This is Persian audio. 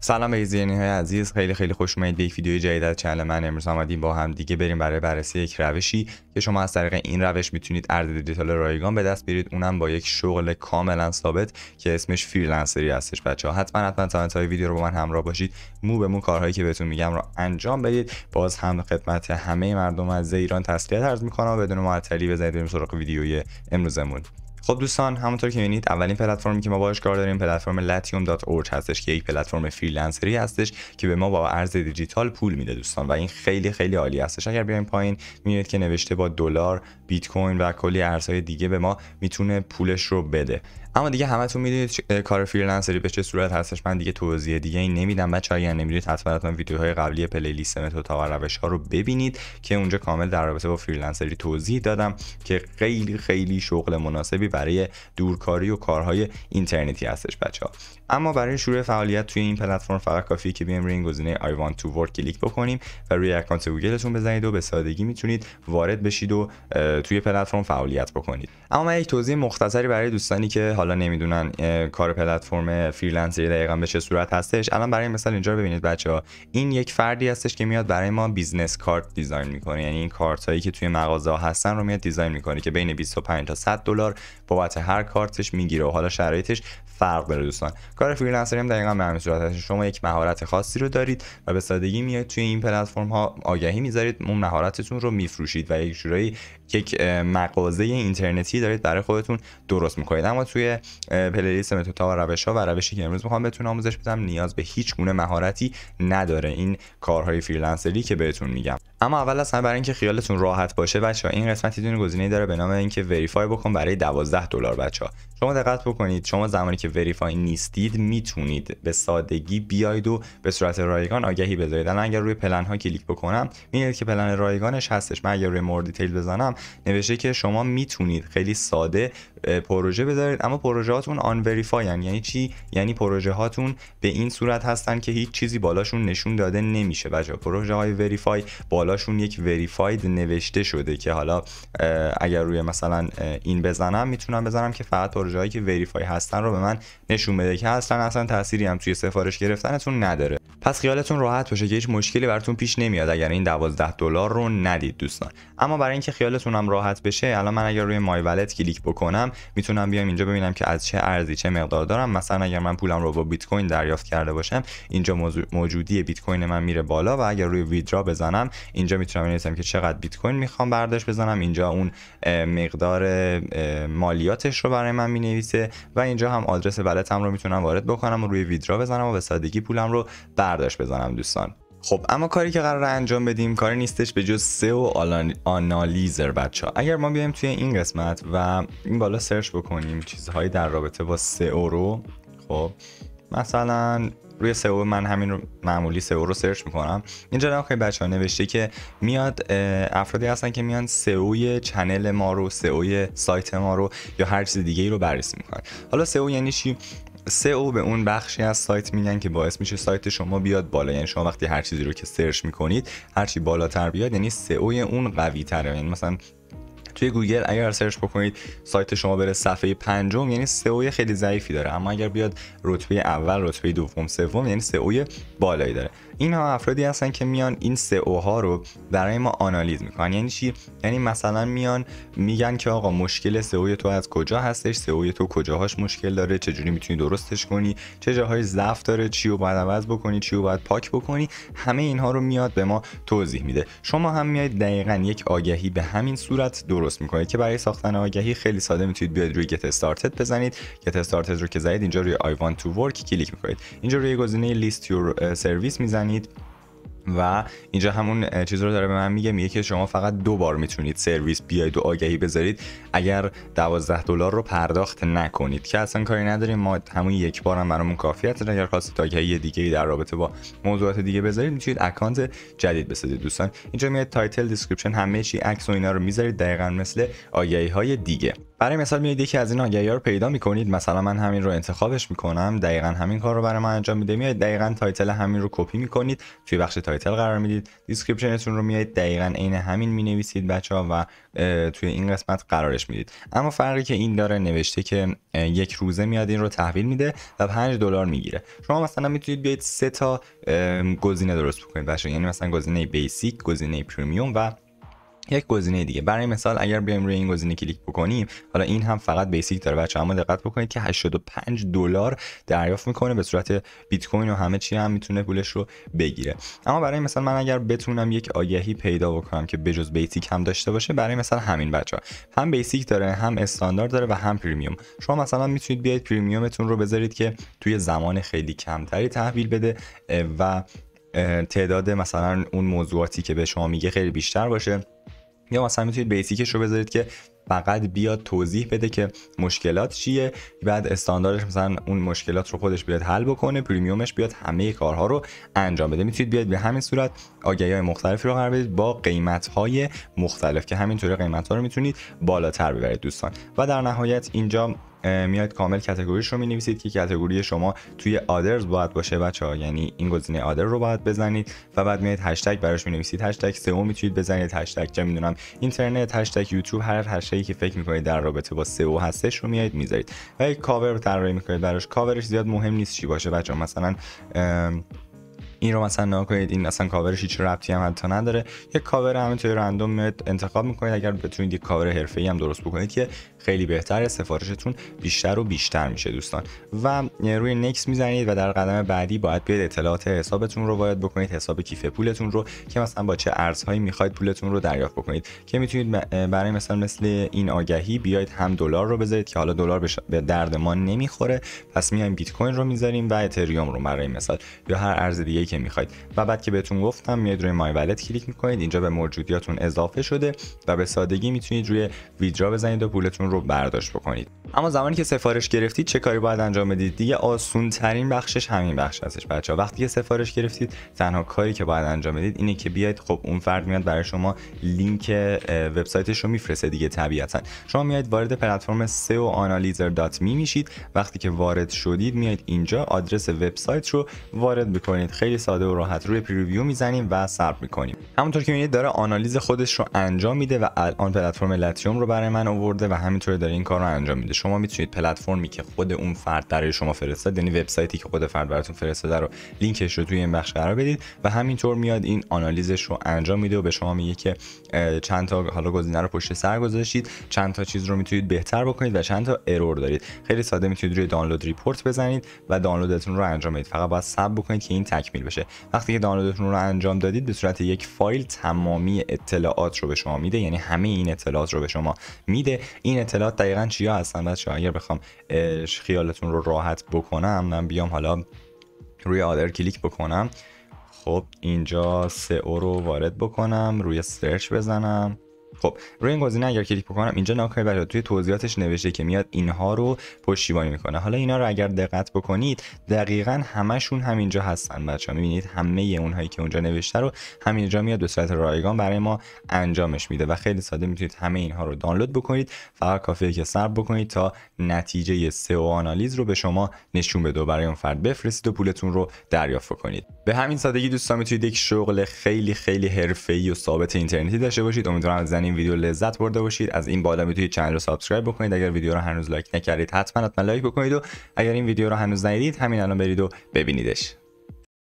سلام به های عزیز خیلی خیلی خوش اومدید به یک ویدیو جدید از چنل من امروز آمدیم با هم دیگه بریم برای بررسی یک روشی که شما از طریق این روش میتونید ارز دیجیتال رایگان به دست بیارید اونم با یک شغل کاملا ثابت که اسمش فریلنسری هستش بچه ها حتما حتما تا های ویدیو رو با من همراه باشید مو به مو کارهایی که بهتون میگم رو انجام بدید باز هم خدمت همه مردم از ایران تسلیت عرض میکنم بدون معطلی بزنید بریم سراغ ویدیوی امروزمون خب دوستان همونطور که میبینید اولین پلتفرمی که ما باهاش کار داریم پلتفرم latium.org هستش که یک پلتفرم فریلنسری هستش که به ما با ارز دیجیتال پول میده دوستان و این خیلی خیلی عالی هستش اگر بیایم پایین میبینید که نوشته با دلار بیت کوین و کلی ارزهای دیگه به ما میتونه پولش رو بده اما دیگه همتون میدونید کار فریلنسری به چه صورت هستش من دیگه توضیح دیگه این نمیدم بچه اگر نمیدونید حتما حتما ویدیوهای قبلی پلی لیست متد و روش ها رو ببینید که اونجا کامل در رابطه با فریلنسری توضیح دادم که خیلی خیلی شغل مناسبی برای دورکاری و کارهای اینترنتی هستش بچه ها اما برای شروع فعالیت توی این پلتفرم فقط کافیه که بیایم روی این گزینه I want to work کلیک بکنیم و روی اکانت گوگلتون بزنید و به سادگی میتونید وارد بشید و توی پلتفرم فعالیت بکنید اما من یک توضیح مختصری برای دوستانی که حالا حالا نمیدونن کار پلتفرم فریلنسری دقیقا به چه صورت هستش الان برای مثال اینجا رو ببینید بچه ها این یک فردی هستش که میاد برای ما بیزنس کارت دیزاین میکنه یعنی این کارت هایی که توی مغازه ها هستن رو میاد دیزاین میکنه که بین 25 تا 100 دلار بابت هر کارتش میگیره و حالا شرایطش فرق داره دوستان کار فریلنسری هم دقیقا به همین صورت هست شما یک مهارت خاصی رو دارید و به سادگی میاد توی این پلتفرم ها آگهی میذارید اون مهارتتون رو میفروشید و یک جورایی یک مغازه اینترنتی دارید برای خودتون درست میکنید اما توی پلیلیست متدها و روش ها و روشی که امروز میخوام بهتون آموزش بدم نیاز به هیچ گونه مهارتی نداره این کارهای فریلنسری که بهتون میگم اما اول از همه برای اینکه خیالتون راحت باشه بچه ها این قسمتی دون دونه گزینه داره به نام اینکه وریفای بکن برای 12 دلار بچه ها شما دقت بکنید شما زمانی که وریفای نیستید میتونید به سادگی بیاید و به صورت رایگان آگهی بذارید الان اگر روی پلن ها کلیک بکنم میبینید که پلن رایگانش هستش من اگر روی مور دیتیل بزنم نوشته که شما میتونید خیلی ساده پروژه بذارید اما پروژه هاتون آن وریفای یعنی, یعنی چی یعنی پروژه هاتون به این صورت هستن که هیچ چیزی بالاشون نشون داده نمیشه بچه پروژه های وریفای بالا بالاشون یک وریفاید نوشته شده که حالا اگر روی مثلا این بزنم میتونم بزنم که فقط پروژه‌ای که وریفای هستن رو به من نشون بده که اصلا اصلا تأثیری هم توی سفارش گرفتنتون نداره پس خیالتون راحت باشه که هیچ مشکلی براتون پیش نمیاد اگر این 12 دلار رو ندید دوستان اما برای اینکه خیالتون هم راحت بشه الان من اگر روی مای ولت کلیک بکنم میتونم بیام اینجا ببینم که از چه ارزی چه مقدار دارم مثلا اگر من پولم رو با بیت کوین دریافت کرده باشم اینجا موجودی بیت کوین من میره بالا و اگر روی ویدرا بزنم اینجا میتونم ببینم که چقدر بیت کوین میخوام برداشت بزنم اینجا اون مقدار مالیاتش رو برای من مینویسه و اینجا هم آدرس ولتم رو میتونم وارد بکنم و روی ویدرا بزنم و به سادگی پولم رو برداشت بزنم دوستان خب اما کاری که قرار انجام بدیم کاری نیستش به جز سئو آنالیزر بچه ها اگر ما بیایم توی این قسمت و این بالا سرچ بکنیم چیزهایی در رابطه با سئو رو خب مثلا روی سئو من همین رو معمولی سئو رو سرچ میکنم اینجا خیلی بچه ها نوشته که میاد افرادی هستن که میان سئوی چنل ما رو سئوی سایت ما رو یا هر چیز دیگه ای رو بررسی میکنن حالا سئو یعنی چی او به اون بخشی از سایت میگن که باعث میشه سایت شما بیاد بالا یعنی شما وقتی هر چیزی رو که سرچ میکنید هر چی بالاتر بیاد یعنی اوی اون قوی تره یعنی مثلا توی گوگل اگر سرچ بکنید سایت شما بره صفحه پنجم یعنی سئو خیلی ضعیفی داره اما اگر بیاد رتبه اول رتبه دوم سوم یعنی سئو بالایی داره اینها افرادی هستن که میان این سئو ها رو برای ما آنالیز میکنن یعنی چی یعنی مثلا میان میگن که آقا مشکل سئو تو از کجا هستش سئو تو کجاهاش مشکل داره چجوری میتونی درستش کنی چه جاهای ضعف داره چی رو باید عوض بکنی چی رو باید پاک بکنی همه اینها رو میاد به ما توضیح میده شما هم میاید دقیقا یک آگهی به همین صورت درست درست که برای ساختن آگهی خیلی ساده میتونید بیاید روی گت Started بزنید گت Started رو که زدید اینجا روی I want to work کلیک میکنید اینجا روی گزینه لیست your سرویس میزنید و اینجا همون چیز رو داره به من میگه میگه که شما فقط دو بار میتونید سرویس بیاید و آگهی بذارید اگر 12 دلار رو پرداخت نکنید که اصلا کاری نداریم ما همون یک بار هم برامون کافیه اگر اگر خواستید آگهی دیگه در رابطه با موضوعات دیگه بذارید میتونید اکانت جدید بسازید دوستان اینجا میاد تایتل دیسکریپشن همه چی عکس و اینا رو میذارید دقیقا مثل آگهی های دیگه برای مثال میاد یکی از این آگهی رو پیدا میکنید مثلا من همین رو انتخابش میکنم دقیقا همین کار رو برای من انجام میده میاد دقیقا تایتل همین رو کپی میکنید توی بخش تایتل قرار میدید دیسکریپشنتون رو میاد دقیقا عین همین مینویسید بچه ها و توی این قسمت قرارش میدید اما فرقی که این داره نوشته که یک روزه میاد این رو تحویل میده و 5 دلار میگیره شما مثلا میتونید بیاید سه تا گزینه درست بکنید بچه یعنی مثلا گزینه بیسیک گزینه پرمیوم و یک گزینه دیگه برای مثال اگر بیایم روی این گزینه کلیک بکنیم حالا این هم فقط بیسیک داره بچه اما دقت بکنید که 85 دلار دریافت میکنه به صورت بیت کوین و همه چی هم میتونه پولش رو بگیره اما برای مثال من اگر بتونم یک آگهی پیدا بکنم که بجز بیسیک هم داشته باشه برای مثال همین بچه ها. هم بیسیک داره هم استاندارد داره و هم پریمیوم شما مثلا میتونید بیاید پریمیومتون رو بذارید که توی زمان خیلی کمتری تحویل بده و تعداد مثلا اون موضوعاتی که به شما میگه خیلی بیشتر باشه یا مثلا میتونید بیسیکش رو بذارید که فقط بیاد توضیح بده که مشکلات چیه بعد استانداردش مثلا اون مشکلات رو خودش بیاد حل بکنه پریمیومش بیاد همه کارها رو انجام بده میتونید بیاد به همین صورت آگهی های مختلفی رو قرار بدید با قیمت های مختلف که همینطوری قیمت ها رو میتونید بالاتر ببرید دوستان و در نهایت اینجا میاد کامل کتگوریش رو می نویسید که کاتگوری شما توی آدرز باید باشه بچه ها یعنی این گزینه آدر رو باید بزنید و بعد میاد هشتگ براش می نویسید هشتگ سئو میتونید بزنید هشتگ چه میدونم اینترنت هشتگ یوتیوب هر هر هشتگی که فکر میکنید در رابطه با سئو هستش رو میایید میذارید و یک کاور طراحی میکنید براش کاورش زیاد مهم نیست چی باشه بچه ها مثلا این رو مثلا نگاه کنید این اصلا کاورش هیچ ربطی هم حتی نداره یک کاور همینطوری رندوم انتخاب میکنید اگر بتونید یک کاور حرفه‌ای هم درست بکنید که خیلی بهتر سفارشتون بیشتر و بیشتر میشه دوستان و روی نکس میزنید و در قدم بعدی باید بیاید اطلاعات حسابتون رو وارد بکنید حساب کیف پولتون رو که مثلا با چه ارزهایی میخواید پولتون رو دریافت بکنید که میتونید برای مثلا مثل این آگهی بیاید هم دلار رو بذارید که حالا دلار به درد ما نمیخوره پس میایم بیت کوین رو میذاریم و اتریوم رو برای مثال یا هر ارز دیگه‌ای که میخواید و بعد که بهتون گفتم میاید روی مای ولت کلیک میکنید اینجا به موجودیاتون اضافه شده و به سادگی میتونید روی ویدرا بزنید و پولتون رو رو برداشت بکنید اما زمانی که سفارش گرفتید چه کاری باید انجام بدید دیگه آسون ترین بخشش همین بخش هستش بچه ها وقتی که سفارش گرفتید تنها کاری که باید انجام بدید اینه که بیاید خب اون فرد میاد برای شما لینک وبسایتش رو میفرسته دیگه طبیعتا شما میاید وارد پلتفرم سئو می میشید وقتی که وارد شدید میاید اینجا آدرس وبسایت رو وارد بکنید خیلی ساده و راحت روی پریویو میزنیم و صبر میکنیم همونطور که میبینید داره آنالیز خودش رو انجام میده و الان پلتفرم لاتیوم رو برای من آورده و همینطور داره این کار رو انجام میده شما میتونید پلتفرمی که خود اون فرد برای شما فرستاد یعنی وبسایتی که خود فرد براتون فرستاده رو لینکش رو توی این بخش قرار بدید و همینطور میاد این آنالیزش رو انجام میده و به شما میگه که چند تا حالا گزینه رو پشت سر گذاشتید چند تا چیز رو میتونید بهتر بکنید و چند تا ارور دارید خیلی ساده میتونید روی دانلود ریپورت بزنید و دانلودتون رو انجام بدید فقط باید صبر بکنید که این تکمیل بشه وقتی که دانلودتون رو انجام دادید به صورت یک فایل تمامی اطلاعات رو به شما میده یعنی همه این اطلاعات رو به شما میده این اطلاعات دقیقا چیا هستن اگر بخوام خیالتون رو راحت بکنم من بیام حالا روی آدر کلیک بکنم خب اینجا او رو وارد بکنم روی سرچ بزنم خب روی این گزینه اگر کلیک بکنم اینجا ناکای برای بله، توی توضیحاتش نوشته که میاد اینها رو پشتیبانی میکنه حالا اینا رو اگر دقت بکنید دقیقا همشون همینجا هستن بچه ها میبینید همه اونهایی که اونجا نوشته رو همینجا میاد به صورت رایگان برای ما انجامش میده و خیلی ساده میتونید همه اینها رو دانلود بکنید فقط کافیه که صبر بکنید تا نتیجه سئو آنالیز رو به شما نشون بده و برای اون فرد بفرستید و پولتون رو دریافت کنید به همین سادگی دوستان میتونید یک شغل خیلی خیلی حرفه‌ای و ثابت اینترنتی داشته باشید امیدوارم از این ویدیو لذت برده باشید از این بالا میتونید چنل رو سابسکرایب بکنید اگر ویدیو رو هنوز لایک نکردید حتما حتما لایک بکنید و اگر این ویدیو رو هنوز ندیدید همین الان برید و ببینیدش